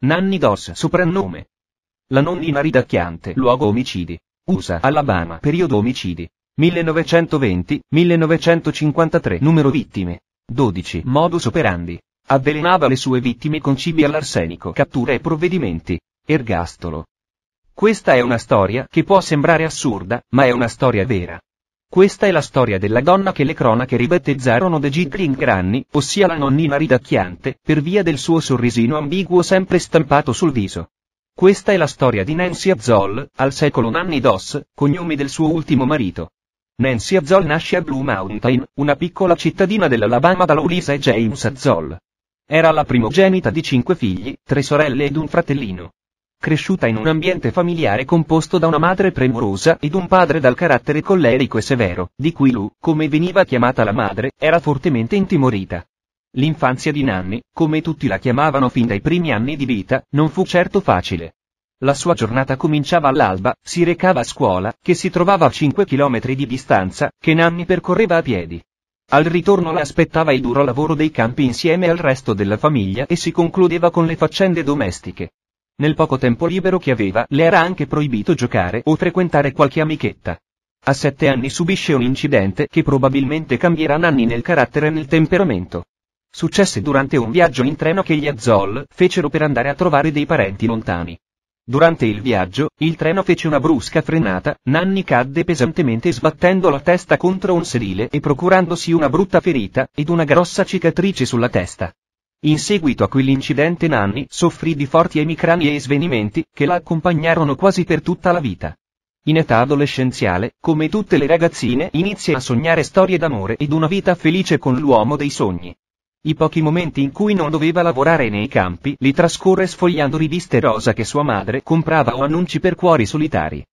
Nanni Doss, soprannome. La nonnina ridacchiante, luogo omicidi. USA, Alabama, periodo omicidi. 1920-1953 Numero vittime. 12. Modus operandi. Avvelenava le sue vittime con cibi all'arsenico, catture e provvedimenti. Ergastolo. Questa è una storia che può sembrare assurda, ma è una storia vera. Questa è la storia della donna che le cronache ribattezzarono The Giggling Granny, ossia la nonnina ridacchiante, per via del suo sorrisino ambiguo sempre stampato sul viso. Questa è la storia di Nancy Azzol, al secolo Nanny Doss, cognome del suo ultimo marito. Nancy Azzol nasce a Blue Mountain, una piccola cittadina dell'Alabama da Louisa e James Azzol. Era la primogenita di cinque figli, tre sorelle ed un fratellino. Cresciuta in un ambiente familiare composto da una madre premurosa ed un padre dal carattere collerico e severo, di cui Lu, come veniva chiamata la madre, era fortemente intimorita. L'infanzia di Nanni, come tutti la chiamavano fin dai primi anni di vita, non fu certo facile. La sua giornata cominciava all'alba, si recava a scuola, che si trovava a 5 km di distanza, che Nanni percorreva a piedi. Al ritorno la aspettava il duro lavoro dei campi insieme al resto della famiglia e si concludeva con le faccende domestiche. Nel poco tempo libero che aveva le era anche proibito giocare o frequentare qualche amichetta. A sette anni subisce un incidente che probabilmente cambierà Nanni nel carattere e nel temperamento. Successe durante un viaggio in treno che gli Azzol fecero per andare a trovare dei parenti lontani. Durante il viaggio, il treno fece una brusca frenata, Nanni cadde pesantemente sbattendo la testa contro un sedile e procurandosi una brutta ferita ed una grossa cicatrice sulla testa. In seguito a quell'incidente Nanni soffrì di forti emicrani e svenimenti, che la accompagnarono quasi per tutta la vita. In età adolescenziale, come tutte le ragazzine, inizia a sognare storie d'amore ed una vita felice con l'uomo dei sogni. I pochi momenti in cui non doveva lavorare nei campi li trascorre sfogliando riviste rosa che sua madre comprava o annunci per cuori solitari.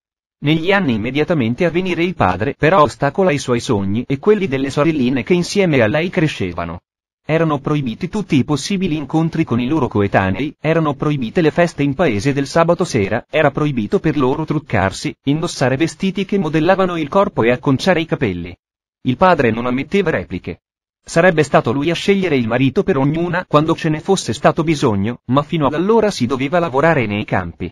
Negli anni immediatamente a venire il padre però ostacola i suoi sogni e quelli delle sorelline che insieme a lei crescevano. Erano proibiti tutti i possibili incontri con i loro coetanei, erano proibite le feste in paese del sabato sera, era proibito per loro truccarsi, indossare vestiti che modellavano il corpo e acconciare i capelli. Il padre non ammetteva repliche. Sarebbe stato lui a scegliere il marito per ognuna quando ce ne fosse stato bisogno, ma fino ad allora si doveva lavorare nei campi.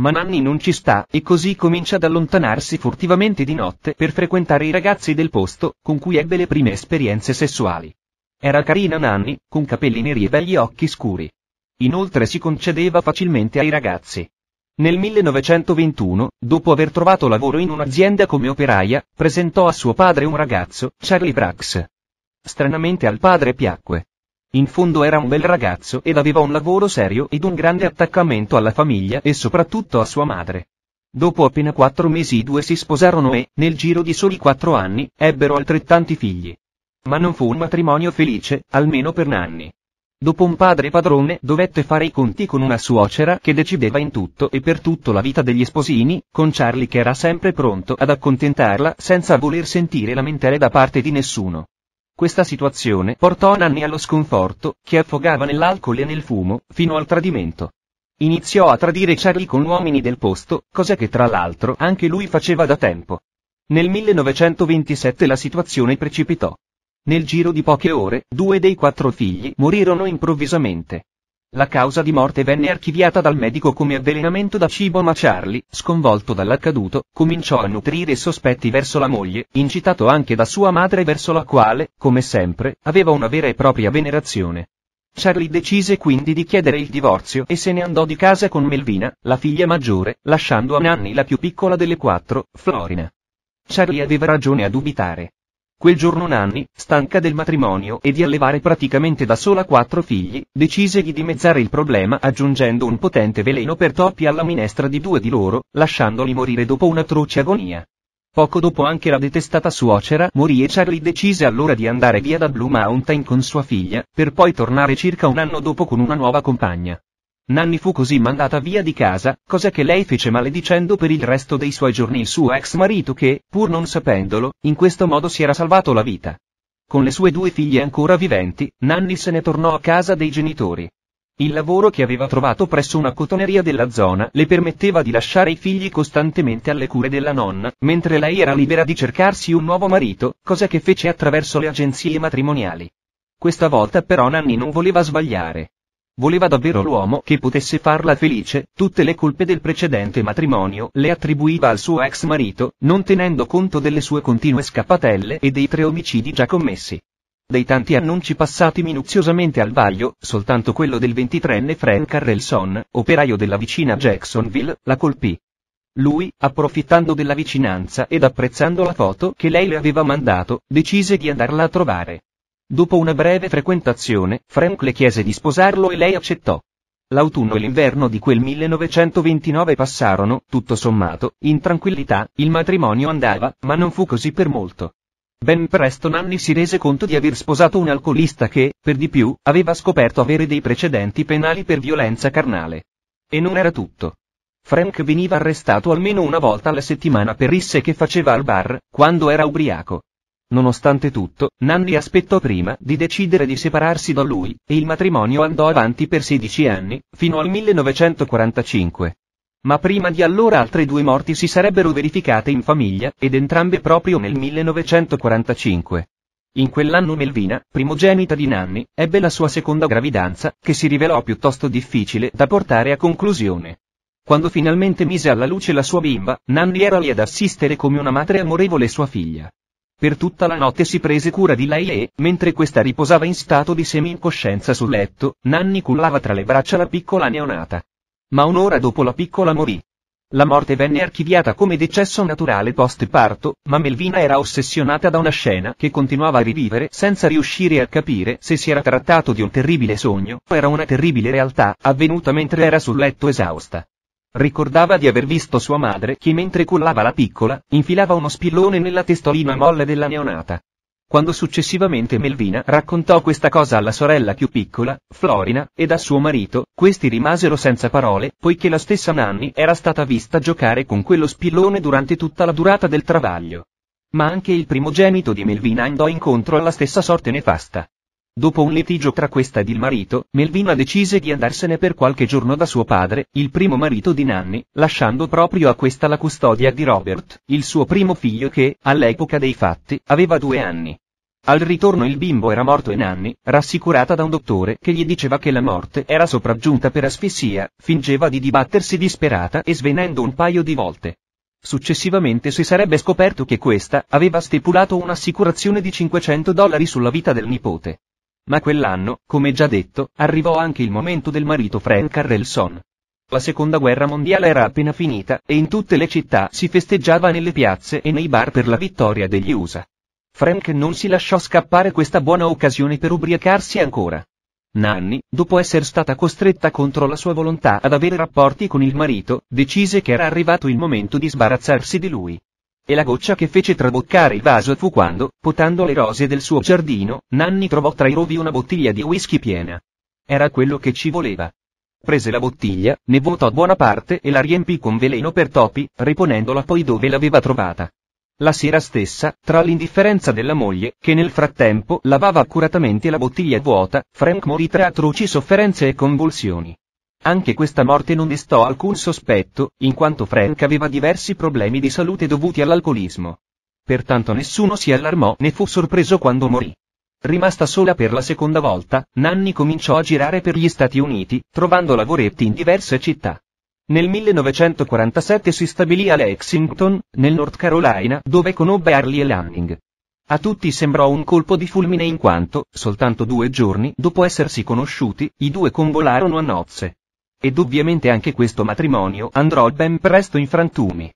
Ma Nanni non ci sta e così comincia ad allontanarsi furtivamente di notte per frequentare i ragazzi del posto, con cui ebbe le prime esperienze sessuali. Era carina Nanni, con capelli neri e begli occhi scuri. Inoltre si concedeva facilmente ai ragazzi. Nel 1921, dopo aver trovato lavoro in un'azienda come operaia, presentò a suo padre un ragazzo, Charlie Brax. Stranamente al padre piacque. In fondo era un bel ragazzo ed aveva un lavoro serio ed un grande attaccamento alla famiglia e soprattutto a sua madre. Dopo appena quattro mesi i due si sposarono e, nel giro di soli quattro anni, ebbero altrettanti figli. Ma non fu un matrimonio felice, almeno per Nanni. Dopo un padre padrone dovette fare i conti con una suocera che decideva in tutto e per tutto la vita degli sposini, con Charlie che era sempre pronto ad accontentarla senza voler sentire lamentele da parte di nessuno. Questa situazione portò Nanni allo sconforto, che affogava nell'alcol e nel fumo, fino al tradimento. Iniziò a tradire Charlie con uomini del posto, cosa che tra l'altro anche lui faceva da tempo. Nel 1927 la situazione precipitò. Nel giro di poche ore, due dei quattro figli morirono improvvisamente. La causa di morte venne archiviata dal medico come avvelenamento da cibo ma Charlie, sconvolto dall'accaduto, cominciò a nutrire sospetti verso la moglie, incitato anche da sua madre verso la quale, come sempre, aveva una vera e propria venerazione. Charlie decise quindi di chiedere il divorzio e se ne andò di casa con Melvina, la figlia maggiore, lasciando a Nanny la più piccola delle quattro, Florina. Charlie aveva ragione a dubitare. Quel giorno Nanni, stanca del matrimonio e di allevare praticamente da sola quattro figli, decise di dimezzare il problema aggiungendo un potente veleno per topi alla minestra di due di loro, lasciandoli morire dopo un'atroce agonia. Poco dopo anche la detestata suocera morì e Charlie decise allora di andare via da Blue Mountain con sua figlia, per poi tornare circa un anno dopo con una nuova compagna. Nanni fu così mandata via di casa, cosa che lei fece maledicendo per il resto dei suoi giorni il suo ex marito che, pur non sapendolo, in questo modo si era salvato la vita. Con le sue due figlie ancora viventi, Nanni se ne tornò a casa dei genitori. Il lavoro che aveva trovato presso una cotoneria della zona le permetteva di lasciare i figli costantemente alle cure della nonna, mentre lei era libera di cercarsi un nuovo marito, cosa che fece attraverso le agenzie matrimoniali. Questa volta però Nanni non voleva sbagliare. Voleva davvero l'uomo che potesse farla felice, tutte le colpe del precedente matrimonio le attribuiva al suo ex marito, non tenendo conto delle sue continue scappatelle e dei tre omicidi già commessi. Dei tanti annunci passati minuziosamente al vaglio, soltanto quello del 23enne Frank Carrelson, operaio della vicina Jacksonville, la colpì. Lui, approfittando della vicinanza ed apprezzando la foto che lei le aveva mandato, decise di andarla a trovare. Dopo una breve frequentazione, Frank le chiese di sposarlo e lei accettò. L'autunno e l'inverno di quel 1929 passarono, tutto sommato, in tranquillità, il matrimonio andava, ma non fu così per molto. Ben presto Nanny si rese conto di aver sposato un alcolista che, per di più, aveva scoperto avere dei precedenti penali per violenza carnale. E non era tutto. Frank veniva arrestato almeno una volta alla settimana per risse che faceva al bar, quando era ubriaco. Nonostante tutto, Nanni aspettò prima di decidere di separarsi da lui, e il matrimonio andò avanti per 16 anni, fino al 1945. Ma prima di allora altre due morti si sarebbero verificate in famiglia, ed entrambe proprio nel 1945. In quell'anno Melvina, primogenita di Nanni, ebbe la sua seconda gravidanza, che si rivelò piuttosto difficile da portare a conclusione. Quando finalmente mise alla luce la sua bimba, Nanni era lì ad assistere come una madre amorevole sua figlia. Per tutta la notte si prese cura di lei e, mentre questa riposava in stato di semi-incoscienza sul letto, Nanni cullava tra le braccia la piccola neonata. Ma un'ora dopo la piccola morì. La morte venne archiviata come decesso naturale post parto, ma Melvina era ossessionata da una scena che continuava a rivivere senza riuscire a capire se si era trattato di un terribile sogno o era una terribile realtà avvenuta mentre era sul letto esausta. Ricordava di aver visto sua madre che mentre cullava la piccola, infilava uno spillone nella testolina molle della neonata. Quando successivamente Melvina raccontò questa cosa alla sorella più piccola, Florina, ed a suo marito, questi rimasero senza parole, poiché la stessa Nanni era stata vista giocare con quello spillone durante tutta la durata del travaglio. Ma anche il primogenito di Melvina andò incontro alla stessa sorte nefasta. Dopo un litigio tra questa ed il marito, Melvina decise di andarsene per qualche giorno da suo padre, il primo marito di Nanny, lasciando proprio a questa la custodia di Robert, il suo primo figlio che, all'epoca dei fatti, aveva due anni. Al ritorno il bimbo era morto e Nanny, rassicurata da un dottore che gli diceva che la morte era sopraggiunta per asfissia, fingeva di dibattersi disperata e svenendo un paio di volte. Successivamente si sarebbe scoperto che questa aveva stipulato un'assicurazione di 500 dollari sulla vita del nipote. Ma quell'anno, come già detto, arrivò anche il momento del marito Frank Carrelson. La seconda guerra mondiale era appena finita e in tutte le città si festeggiava nelle piazze e nei bar per la vittoria degli USA. Frank non si lasciò scappare questa buona occasione per ubriacarsi ancora. Nanni, dopo essere stata costretta contro la sua volontà ad avere rapporti con il marito, decise che era arrivato il momento di sbarazzarsi di lui. E la goccia che fece traboccare il vaso fu quando, potando le rose del suo giardino, Nanni trovò tra i rovi una bottiglia di whisky piena. Era quello che ci voleva. Prese la bottiglia, ne vuotò buona parte e la riempì con veleno per topi, riponendola poi dove l'aveva trovata. La sera stessa, tra l'indifferenza della moglie, che nel frattempo lavava accuratamente la bottiglia vuota, Frank morì tra atroci sofferenze e convulsioni. Anche questa morte non destò alcun sospetto, in quanto Frank aveva diversi problemi di salute dovuti all'alcolismo. Pertanto nessuno si allarmò né fu sorpreso quando morì. Rimasta sola per la seconda volta, Nanni cominciò a girare per gli Stati Uniti, trovando lavoretti in diverse città. Nel 1947 si stabilì a Lexington, nel North Carolina, dove conobbe Harley e Lanning. A tutti sembrò un colpo di fulmine in quanto, soltanto due giorni dopo essersi conosciuti, i due convolarono a nozze. Ed ovviamente anche questo matrimonio andrò ben presto in frantumi.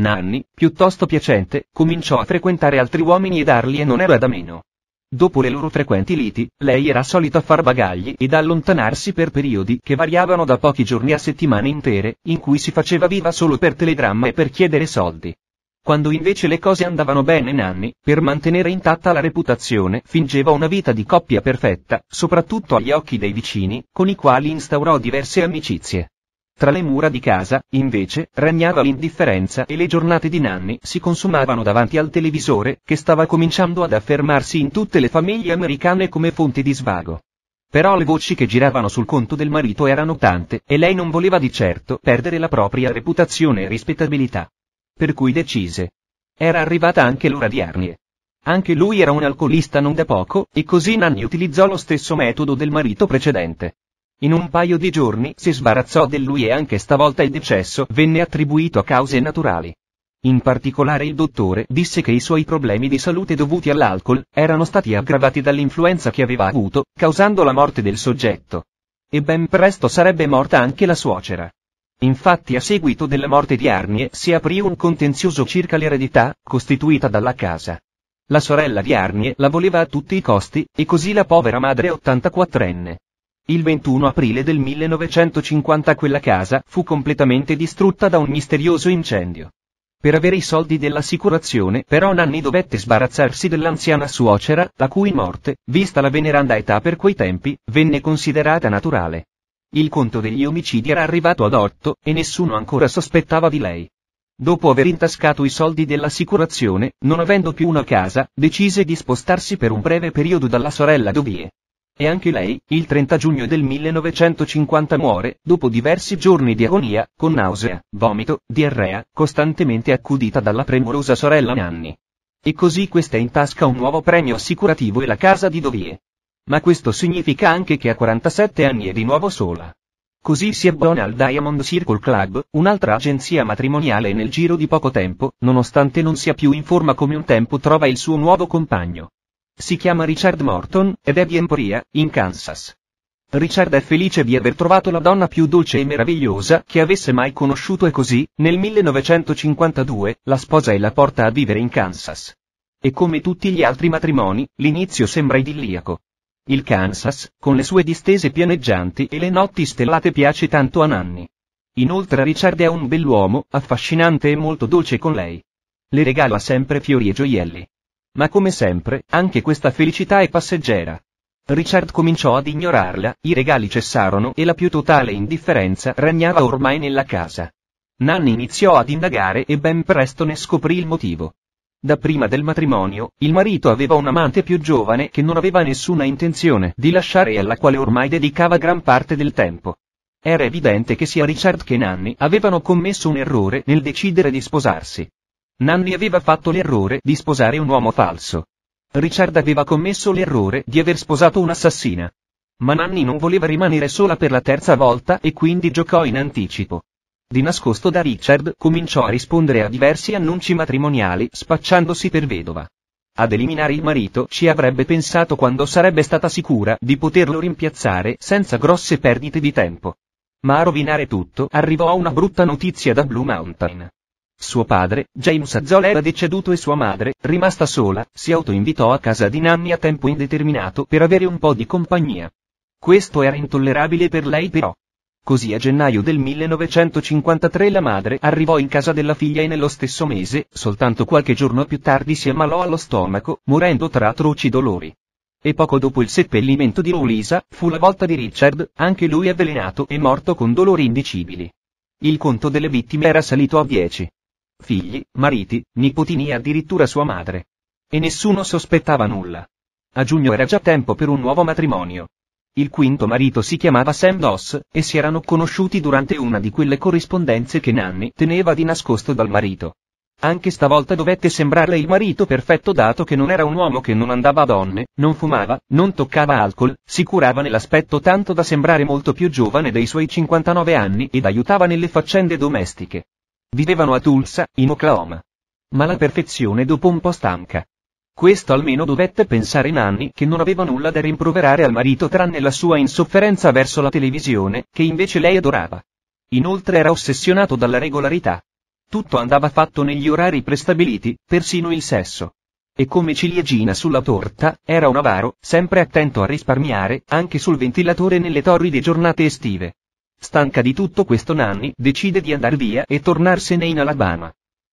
Nanni, piuttosto piacente, cominciò a frequentare altri uomini e darli e non era da meno. Dopo le loro frequenti liti, lei era solita far bagagli ed allontanarsi per periodi che variavano da pochi giorni a settimane intere, in cui si faceva viva solo per telegramma e per chiedere soldi. Quando invece le cose andavano bene Nanni, per mantenere intatta la reputazione, fingeva una vita di coppia perfetta, soprattutto agli occhi dei vicini, con i quali instaurò diverse amicizie. Tra le mura di casa, invece, regnava l'indifferenza e le giornate di Nanni si consumavano davanti al televisore, che stava cominciando ad affermarsi in tutte le famiglie americane come fonte di svago. Però le voci che giravano sul conto del marito erano tante, e lei non voleva di certo perdere la propria reputazione e rispettabilità. Per cui decise. Era arrivata anche l'ora di Arnie. Anche lui era un alcolista non da poco, e così Nanni utilizzò lo stesso metodo del marito precedente. In un paio di giorni si sbarazzò di lui e anche stavolta il decesso venne attribuito a cause naturali. In particolare il dottore disse che i suoi problemi di salute dovuti all'alcol erano stati aggravati dall'influenza che aveva avuto, causando la morte del soggetto. E ben presto sarebbe morta anche la suocera. Infatti a seguito della morte di Arnie si aprì un contenzioso circa l'eredità, costituita dalla casa. La sorella di Arnie la voleva a tutti i costi, e così la povera madre 84enne. Il 21 aprile del 1950 quella casa fu completamente distrutta da un misterioso incendio. Per avere i soldi dell'assicurazione però Nanni dovette sbarazzarsi dell'anziana suocera, la cui morte, vista la veneranda età per quei tempi, venne considerata naturale. Il conto degli omicidi era arrivato ad 8 e nessuno ancora sospettava di lei. Dopo aver intascato i soldi dell'assicurazione, non avendo più una casa, decise di spostarsi per un breve periodo dalla sorella Dovie. E anche lei, il 30 giugno del 1950 muore, dopo diversi giorni di agonia, con nausea, vomito, diarrea, costantemente accudita dalla premurosa sorella Nanni. E così questa in tasca un nuovo premio assicurativo e la casa di Dovie. Ma questo significa anche che a 47 anni è di nuovo sola. Così si abbona al Diamond Circle Club, un'altra agenzia matrimoniale e nel giro di poco tempo, nonostante non sia più in forma come un tempo trova il suo nuovo compagno. Si chiama Richard Morton, ed è di Emporia, in Kansas. Richard è felice di aver trovato la donna più dolce e meravigliosa che avesse mai conosciuto e così, nel 1952, la sposa e la porta a vivere in Kansas. E come tutti gli altri matrimoni, l'inizio sembra idilliaco. Il Kansas, con le sue distese pianeggianti e le notti stellate piace tanto a Nanni. Inoltre Richard è un bell'uomo, affascinante e molto dolce con lei. Le regala sempre fiori e gioielli. Ma come sempre, anche questa felicità è passeggera. Richard cominciò ad ignorarla, i regali cessarono e la più totale indifferenza regnava ormai nella casa. Nanni iniziò ad indagare e ben presto ne scoprì il motivo. Da prima del matrimonio, il marito aveva un amante più giovane che non aveva nessuna intenzione di lasciare e alla quale ormai dedicava gran parte del tempo. Era evidente che sia Richard che Nanni avevano commesso un errore nel decidere di sposarsi. Nanni aveva fatto l'errore di sposare un uomo falso. Richard aveva commesso l'errore di aver sposato un'assassina. Ma Nanni non voleva rimanere sola per la terza volta e quindi giocò in anticipo. Di nascosto da Richard cominciò a rispondere a diversi annunci matrimoniali, spacciandosi per vedova. Ad eliminare il marito ci avrebbe pensato quando sarebbe stata sicura di poterlo rimpiazzare senza grosse perdite di tempo. Ma a rovinare tutto arrivò una brutta notizia da Blue Mountain. Suo padre, James Azzol era deceduto e sua madre, rimasta sola, si autoinvitò a casa di Nanni a tempo indeterminato per avere un po' di compagnia. Questo era intollerabile per lei però. Così a gennaio del 1953 la madre arrivò in casa della figlia e nello stesso mese, soltanto qualche giorno più tardi si ammalò allo stomaco, morendo tra atroci dolori. E poco dopo il seppellimento di Louisa, fu la volta di Richard, anche lui avvelenato e morto con dolori indicibili. Il conto delle vittime era salito a 10. Figli, mariti, nipotini e addirittura sua madre. E nessuno sospettava nulla. A giugno era già tempo per un nuovo matrimonio. Il quinto marito si chiamava Sam Doss, e si erano conosciuti durante una di quelle corrispondenze che Nanny teneva di nascosto dal marito. Anche stavolta dovette sembrarle il marito perfetto dato che non era un uomo che non andava a donne, non fumava, non toccava alcol, si curava nell'aspetto tanto da sembrare molto più giovane dei suoi 59 anni ed aiutava nelle faccende domestiche. Vivevano a Tulsa, in Oklahoma. Ma la perfezione dopo un po' stanca. Questo almeno dovette pensare Nanni che non aveva nulla da rimproverare al marito tranne la sua insofferenza verso la televisione, che invece lei adorava. Inoltre era ossessionato dalla regolarità. Tutto andava fatto negli orari prestabiliti, persino il sesso. E come ciliegina sulla torta, era un avaro, sempre attento a risparmiare, anche sul ventilatore nelle torride giornate estive. Stanca di tutto questo Nanni decide di andar via e tornarsene in Alabama.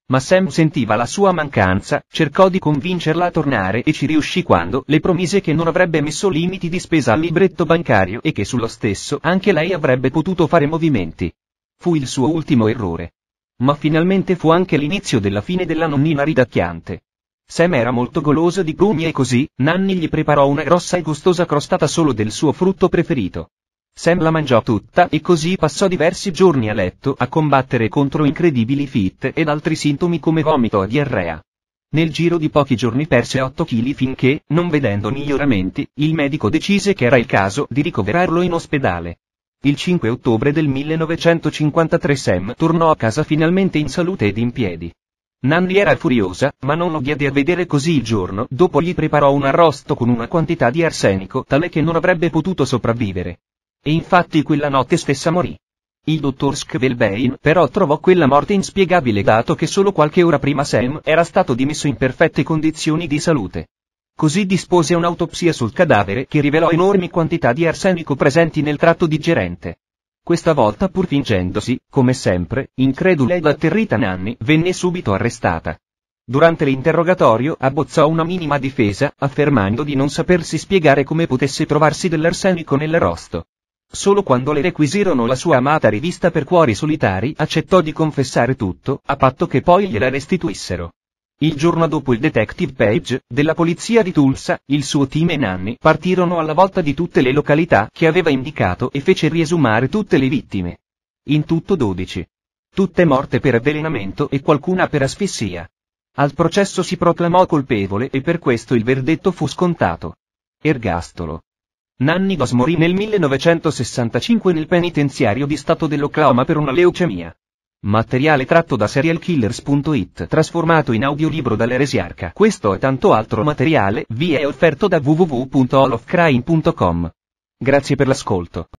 Ma Sam sentiva la sua mancanza, cercò di convincerla a tornare e ci riuscì quando le promise che non avrebbe messo limiti di spesa al libretto bancario e che sullo stesso anche lei avrebbe potuto fare movimenti. Fu il suo ultimo errore. Ma finalmente fu anche l'inizio della fine della nonnina ridacchiante. Sam era molto goloso di prugne e così, Nanni gli preparò una grossa e gustosa crostata solo del suo frutto preferito. Sam la mangiò tutta e così passò diversi giorni a letto a combattere contro incredibili fit ed altri sintomi come vomito e diarrea. Nel giro di pochi giorni perse 8 kg finché, non vedendo miglioramenti, il medico decise che era il caso di ricoverarlo in ospedale. Il 5 ottobre del 1953 Sam tornò a casa finalmente in salute ed in piedi. Nanni era furiosa, ma non lo diede a vedere così il giorno dopo gli preparò un arrosto con una quantità di arsenico tale che non avrebbe potuto sopravvivere. E infatti quella notte stessa morì. Il dottor Skvelbein però trovò quella morte inspiegabile dato che solo qualche ora prima Sam era stato dimesso in perfette condizioni di salute. Così dispose un'autopsia sul cadavere che rivelò enormi quantità di arsenico presenti nel tratto digerente. Questa volta pur fingendosi, come sempre, incredula ed atterrita Nanni venne subito arrestata. Durante l'interrogatorio abbozzò una minima difesa, affermando di non sapersi spiegare come potesse trovarsi dell'arsenico nell'arosto. Solo quando le requisirono la sua amata rivista per cuori solitari accettò di confessare tutto, a patto che poi gliela restituissero. Il giorno dopo il detective Page, della polizia di Tulsa, il suo team e Nanni partirono alla volta di tutte le località che aveva indicato e fece riesumare tutte le vittime. In tutto 12. Tutte morte per avvelenamento e qualcuna per asfissia. Al processo si proclamò colpevole e per questo il verdetto fu scontato. Ergastolo. Nanni Goss morì nel 1965 nel penitenziario di Stato dell'Oklahoma per una leucemia. Materiale tratto da serialkillers.it trasformato in audiolibro dall'eresiarca. Questo e tanto altro materiale vi è offerto da www.olofcrime.com. Grazie per l'ascolto.